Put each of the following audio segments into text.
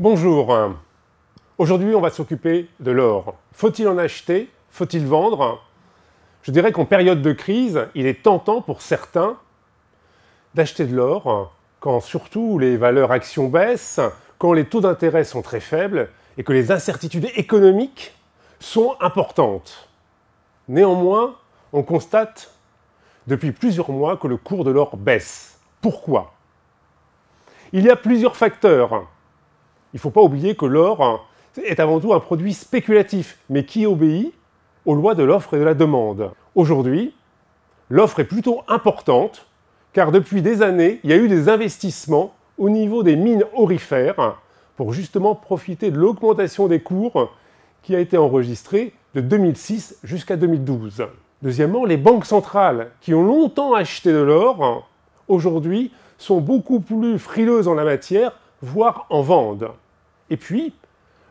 Bonjour. Aujourd'hui, on va s'occuper de l'or. Faut-il en acheter Faut-il vendre Je dirais qu'en période de crise, il est tentant pour certains d'acheter de l'or quand surtout les valeurs actions baissent, quand les taux d'intérêt sont très faibles et que les incertitudes économiques sont importantes. Néanmoins, on constate depuis plusieurs mois que le cours de l'or baisse. Pourquoi Il y a plusieurs facteurs. Il ne faut pas oublier que l'or hein, est avant tout un produit spéculatif, mais qui obéit aux lois de l'offre et de la demande. Aujourd'hui, l'offre est plutôt importante, car depuis des années, il y a eu des investissements au niveau des mines aurifères pour justement profiter de l'augmentation des cours qui a été enregistrée de 2006 jusqu'à 2012. Deuxièmement, les banques centrales qui ont longtemps acheté de l'or, hein, aujourd'hui, sont beaucoup plus frileuses en la matière voire en vente. Et puis,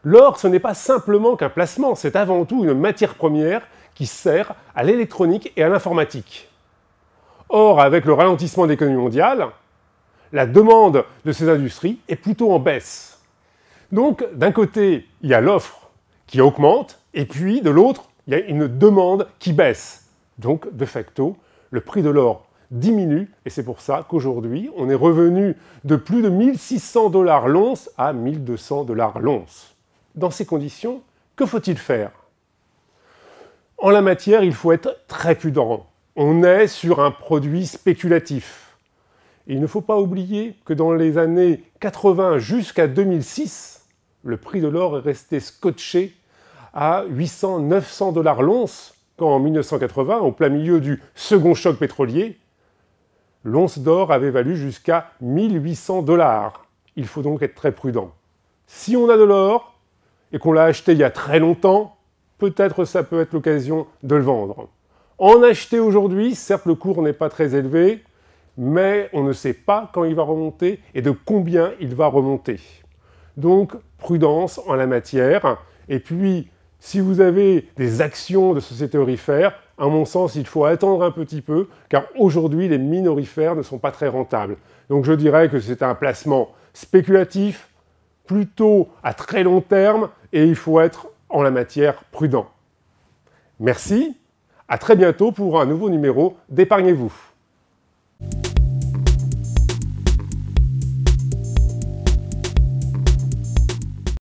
l'or, ce n'est pas simplement qu'un placement, c'est avant tout une matière première qui sert à l'électronique et à l'informatique. Or, avec le ralentissement de l'économie mondiale, la demande de ces industries est plutôt en baisse. Donc, d'un côté, il y a l'offre qui augmente, et puis de l'autre, il y a une demande qui baisse. Donc, de facto, le prix de l'or diminue et c'est pour ça qu'aujourd'hui on est revenu de plus de 1600 dollars l'once à 1200 dollars l'once. Dans ces conditions, que faut-il faire En la matière, il faut être très prudent. On est sur un produit spéculatif. il ne faut pas oublier que dans les années 80 jusqu'à 2006, le prix de l'or est resté scotché à 800-900 dollars l'once, quand en 1980, au plein milieu du second choc pétrolier, L'once d'or avait valu jusqu'à 1800 dollars. Il faut donc être très prudent. Si on a de l'or et qu'on l'a acheté il y a très longtemps, peut-être ça peut être l'occasion de le vendre. En acheter aujourd'hui, certes le cours n'est pas très élevé, mais on ne sait pas quand il va remonter et de combien il va remonter. Donc prudence en la matière. Et puis si vous avez des actions de sociétés orifères, à mon sens, il faut attendre un petit peu, car aujourd'hui, les mines orifères ne sont pas très rentables. Donc je dirais que c'est un placement spéculatif, plutôt à très long terme, et il faut être en la matière prudent. Merci, à très bientôt pour un nouveau numéro d'Épargnez-vous.